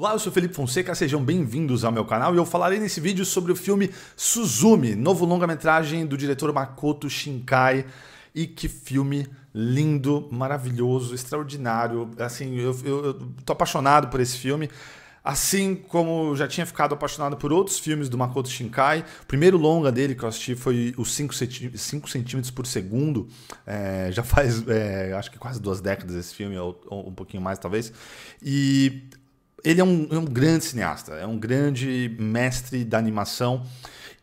Olá, eu sou Felipe Fonseca, sejam bem-vindos ao meu canal e eu falarei nesse vídeo sobre o filme Suzumi, novo longa-metragem do diretor Makoto Shinkai. E que filme lindo, maravilhoso, extraordinário. Assim, eu, eu, eu tô apaixonado por esse filme. Assim como já tinha ficado apaixonado por outros filmes do Makoto Shinkai, o primeiro longa dele que eu assisti foi os 5 centímetros por segundo. É, já faz, é, acho que quase duas décadas esse filme, ou, ou, um pouquinho mais talvez. E ele é um, é um grande cineasta, é um grande mestre da animação.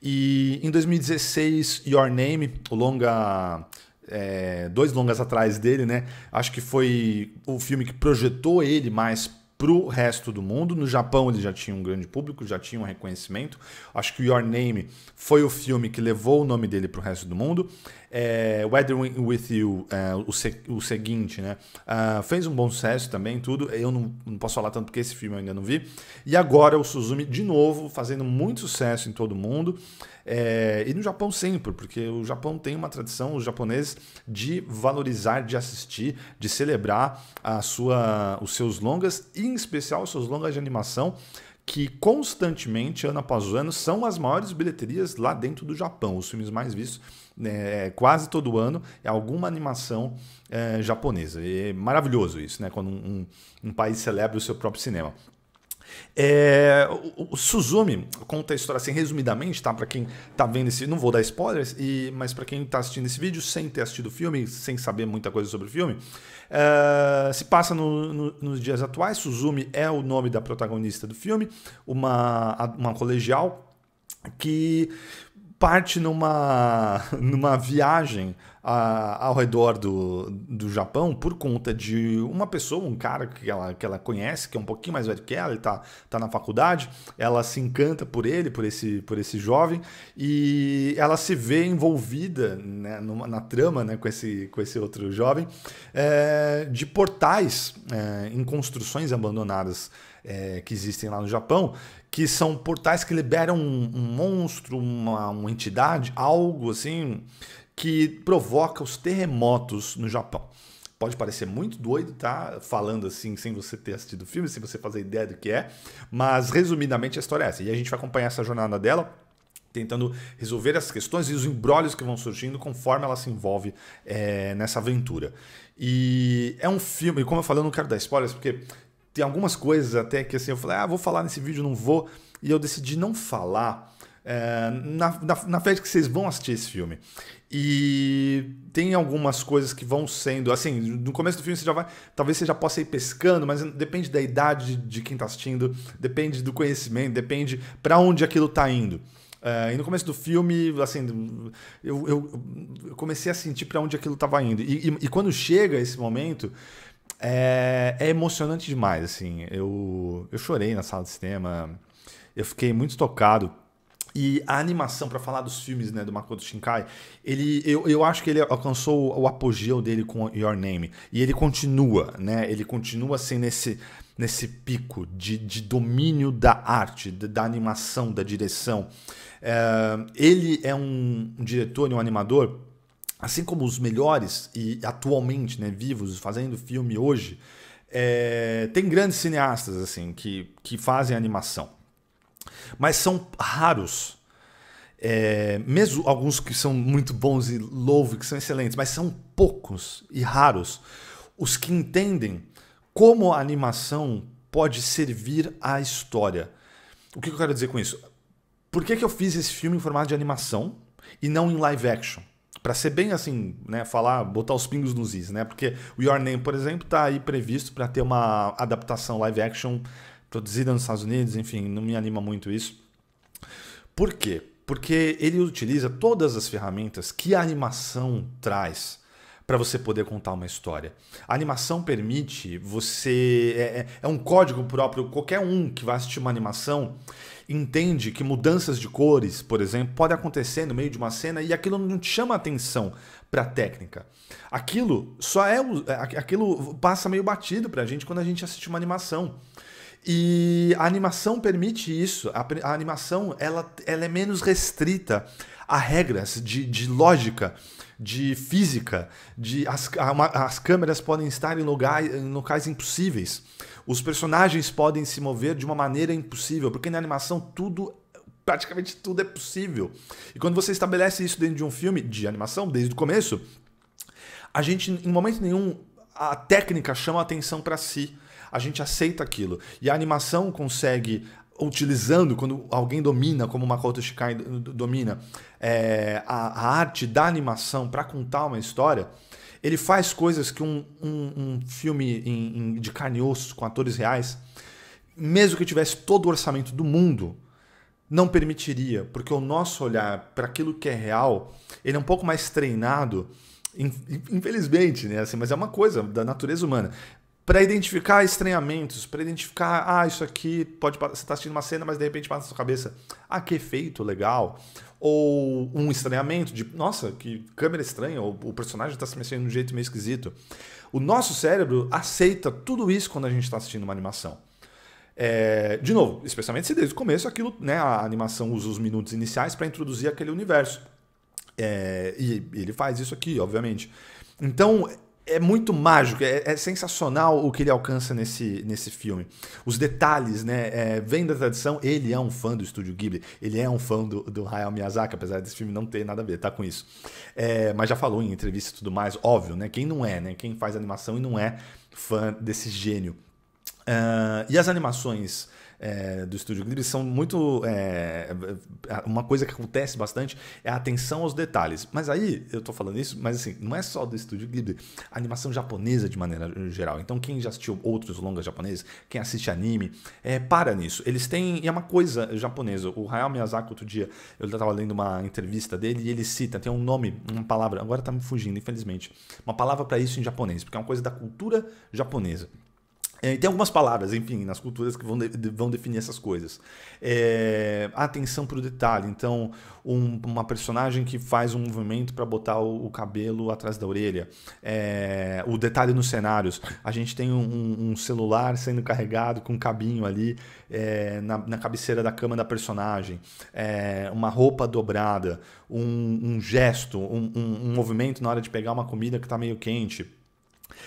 E em 2016, Your Name, o longa é, dois longas atrás dele, né? Acho que foi o filme que projetou ele mais para o resto do mundo. No Japão ele já tinha um grande público, já tinha um reconhecimento. Acho que Your Name foi o filme que levou o nome dele para o resto do mundo. É, Weathering With You, é, o, se, o, seguinte, né? Uh, fez um bom sucesso também, tudo. Eu não, não, posso falar tanto porque esse filme eu ainda não vi. E agora o Suzumi de novo, fazendo muito sucesso em todo mundo. É, e no Japão sempre, porque o Japão tem uma tradição, os japoneses, de valorizar, de assistir, de celebrar a sua, os seus longas, e em especial os seus longas de animação, que constantemente, ano após ano, são as maiores bilheterias lá dentro do Japão, os filmes mais vistos né, é, quase todo ano é alguma animação é, japonesa. E é maravilhoso isso, né? Quando um, um, um país celebra o seu próprio cinema. É, o, o, Suzumi conta a história assim resumidamente, tá? Para quem tá vendo esse, não vou dar spoilers, e, mas para quem tá assistindo esse vídeo sem ter assistido o filme, sem saber muita coisa sobre o filme, é, se passa no, no, nos dias atuais. Suzumi é o nome da protagonista do filme, uma, uma colegial que parte numa, numa viagem a, ao redor do, do Japão por conta de uma pessoa, um cara que ela, que ela conhece, que é um pouquinho mais velho que ela, ele tá, tá na faculdade, ela se encanta por ele, por esse, por esse jovem, e ela se vê envolvida né, numa, na trama né, com, esse, com esse outro jovem é, de portais é, em construções abandonadas. É, que existem lá no Japão, que são portais que liberam um, um monstro, uma, uma, entidade, algo assim, que provoca os terremotos no Japão. Pode parecer muito doido, tá? Falando assim, sem você ter assistido o filme, sem você fazer ideia do que é. Mas, resumidamente, a história é essa. E a gente vai acompanhar essa jornada dela tentando resolver as questões e os embrólios que vão surgindo conforme ela se envolve é, nessa aventura. E é um filme, e como eu falei, eu não quero dar spoilers, porque tem algumas coisas até que assim, eu falei, ah, vou falar nesse vídeo, não vou, e eu decidi não falar, é, na, na, na festa que vocês vão assistir esse filme. E tem algumas coisas que vão sendo. Assim, no começo do filme você já vai. Talvez você já possa ir pescando, mas depende da idade de quem está assistindo, depende do conhecimento, depende para onde aquilo está indo. Uh, e no começo do filme, assim, eu, eu, eu comecei a sentir para onde aquilo estava indo. E, e, e, quando chega esse momento, é, é, emocionante demais, assim. Eu, eu chorei na sala de cinema, eu fiquei muito tocado e a animação, para falar dos filmes né, do Makoto Shinkai, ele, eu, eu acho que ele alcançou o apogeu dele com Your Name. E ele continua, né? Ele continua assim nesse, nesse pico de, de domínio da arte, da, da animação, da direção. É, ele é um, um diretor e um animador, assim como os melhores e atualmente né, vivos, fazendo filme hoje. É, tem grandes cineastas assim que, que fazem animação. Mas são raros. É, mesmo alguns que são muito bons e louvo, que são excelentes, mas são poucos e raros os que entendem como a animação pode servir à história. O que eu quero dizer com isso? Por que, que eu fiz esse filme em formato de animação e não em live action? Para ser bem assim, né, falar, botar os pingos nos is, né? Porque o Your Name, por exemplo, está aí previsto para ter uma adaptação live action produzida nos Estados Unidos, enfim, não me anima muito isso. Por quê? Porque ele utiliza todas as ferramentas que a animação traz para você poder contar uma história. A animação permite você. É, é, é, um código próprio, qualquer um que vai assistir uma animação entende que mudanças de cores, por exemplo, podem acontecer no meio de uma cena e aquilo não te chama atenção para a técnica. Aquilo só é, é. Aquilo passa meio batido para a gente quando a gente assiste uma animação. E a animação permite isso. A, a animação ela, ela é menos restrita a regras de, de lógica, de física, de as, a, uma, as câmeras podem estar em, lugar, em locais impossíveis. Os personagens podem se mover de uma maneira impossível, porque na animação tudo praticamente tudo é possível. E quando você estabelece isso dentro de um filme de animação desde o começo, a gente em momento nenhum a técnica chama a atenção para si a gente aceita aquilo. E a animação consegue utilizando, quando alguém domina, como Makoto Shikai domina, é, a, a, arte da animação para contar uma história, ele faz coisas que um, um, um filme em, em, de carne e osso, com atores reais, mesmo que tivesse todo o orçamento do mundo, não permitiria, porque o nosso olhar para aquilo que é real, ele é um pouco mais treinado, infelizmente, né? Assim, mas é uma coisa da natureza humana para identificar estranhamentos, para identificar, ah, isso aqui pode você está assistindo uma cena, mas de repente passa na sua cabeça, ah, que efeito legal, ou um estranhamento de, nossa, que câmera estranha, ou o personagem está se mexendo de um jeito meio esquisito. O nosso cérebro aceita tudo isso quando a gente está assistindo uma animação. É, de novo, especialmente se desde o começo aquilo, né, a animação usa os minutos iniciais para introduzir aquele universo. É, e, e ele faz isso aqui, obviamente. Então, é muito mágico, é, é, sensacional o que ele alcança nesse, nesse filme. Os detalhes, né? É, vem da tradição, ele é um fã do estúdio Ghibli, ele é um fã do, do Hayao Miyazaki, apesar desse filme não ter nada a ver, tá com isso. É, mas já falou em entrevista e tudo mais, óbvio, né? Quem não é, né? Quem faz animação e não é fã desse gênio. Uh, e as animações é, do estúdio Ghibli são muito. É, é, uma coisa que acontece bastante é a atenção aos detalhes. Mas aí, eu tô falando isso, mas assim, não é só do estúdio Ghibli. A animação japonesa de maneira geral. Então, quem já assistiu outros longas japoneses, quem assiste anime, é, para nisso. Eles têm. E é uma coisa japonesa. O Hayao Miyazaki, outro dia, eu tava lendo uma entrevista dele e ele cita, tem um nome, uma palavra, agora tá me fugindo, infelizmente. Uma palavra para isso em japonês, porque é uma coisa da cultura japonesa. É, tem algumas palavras, enfim, nas culturas que vão, de, vão definir essas coisas. É, atenção para o detalhe. Então, um, uma personagem que faz um movimento para botar o, o, cabelo atrás da orelha. É, o detalhe nos cenários. A gente tem um, um celular sendo carregado com um cabinho ali é, na, na, cabeceira da cama da personagem. É, uma roupa dobrada. Um, um gesto. Um, um movimento na hora de pegar uma comida que está meio quente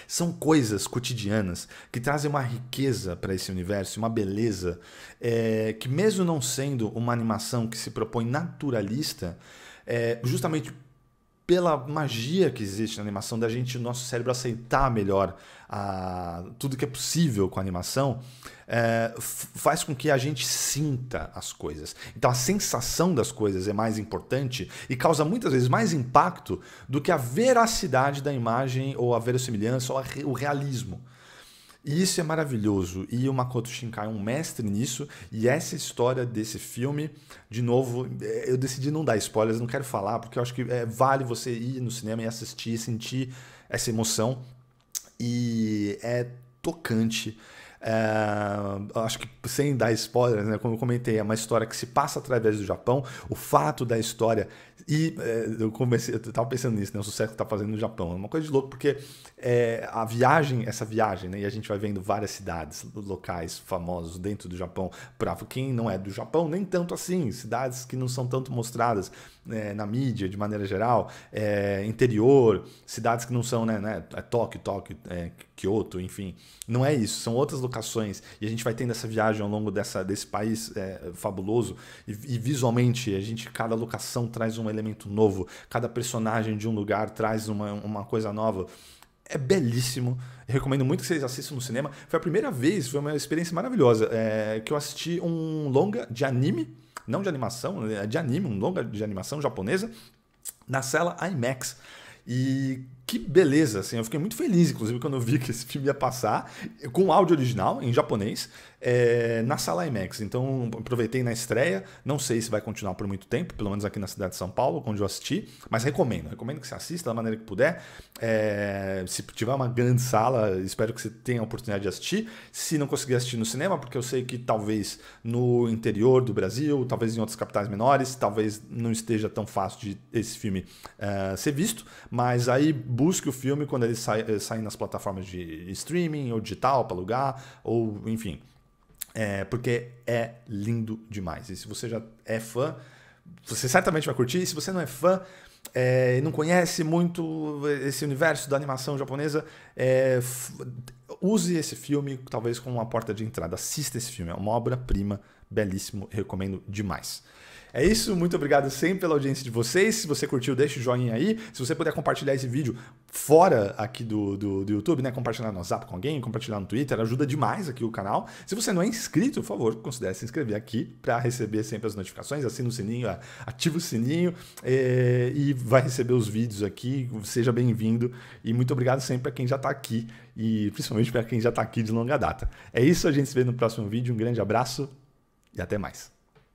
são coisas cotidianas que trazem uma riqueza para esse universo, uma beleza, é, que, mesmo não sendo uma animação que se propõe naturalista, é, justamente pela magia que existe na animação, da gente, o nosso cérebro aceitar melhor a, tudo que é possível com a animação, é, faz com que a gente sinta as coisas. Então a sensação das coisas é mais importante e causa muitas vezes mais impacto do que a veracidade da imagem ou a verossimilhança ou a, o realismo. E isso é maravilhoso. E o Makoto Shinkai é um mestre nisso. E essa história desse filme, de novo, eh, eu decidi não dar spoilers, não quero falar, porque eu acho que é, vale você ir no cinema e assistir, sentir essa emoção. E é tocante é, acho que sem dar spoilers, né, como eu comentei, é uma história que se passa através do Japão. O fato da história. E é, eu comecei, eu tava pensando nisso, né, o sucesso que tá fazendo no Japão. É uma coisa de louco, porque é, a viagem, essa viagem, né, e a gente vai vendo várias cidades, locais famosos dentro do Japão, para quem não é do Japão, nem tanto assim, cidades que não são tanto mostradas né, na mídia de maneira geral, eh, interior, cidades que não são, né, né é Tóquio, Tóquio, é, Kyoto, enfim. Não é isso, são outras locações. E a gente vai tendo essa viagem ao longo dessa, desse país é, fabuloso. E, e, visualmente, a gente, cada locação traz um elemento novo, cada personagem de um lugar traz uma, uma coisa nova. É belíssimo. Eu recomendo muito que vocês assistam no cinema. Foi a primeira vez, foi uma experiência maravilhosa, é, que eu assisti um longa de anime, não de animação, é, de anime, um longa de animação japonesa, na sala IMAX. E que beleza, assim, eu fiquei muito feliz, inclusive, quando eu vi que esse filme ia passar, com áudio original, em japonês, é, na sala IMAX. Então, aproveitei na estreia, não sei se vai continuar por muito tempo, pelo menos aqui na cidade de São Paulo, onde eu assisti, mas recomendo, recomendo que você assista da maneira que puder. É, se tiver uma grande sala, espero que você tenha a oportunidade de assistir. Se não conseguir assistir no cinema, porque eu sei que talvez no interior do Brasil, talvez em outras capitais menores, talvez não esteja tão fácil de esse filme é, ser visto, mas aí busque o filme quando ele eh, sair sai nas plataformas de streaming ou digital para alugar, ou enfim. É, porque é lindo demais. E se você já é fã, você certamente vai curtir. E se você não é fã, é, não conhece muito esse universo da animação japonesa, é, use esse filme, talvez como uma porta de entrada. Assista esse filme, é uma obra-prima, belíssimo, recomendo demais. É isso, muito obrigado sempre pela audiência de vocês. Se você curtiu, deixa o joinha aí. Se você puder compartilhar esse vídeo, fora aqui do, do, do, YouTube, né? Compartilhar no WhatsApp com alguém, compartilhar no Twitter, ajuda demais aqui o canal. Se você não é inscrito, por favor, considere se inscrever aqui para receber sempre as notificações, assina o sininho, ativa o sininho é, e vai receber os vídeos aqui. Seja bem-vindo e muito obrigado sempre a quem já está aqui e principalmente para quem já está aqui de longa data. É isso, a gente se vê no próximo vídeo. Um grande abraço e até mais.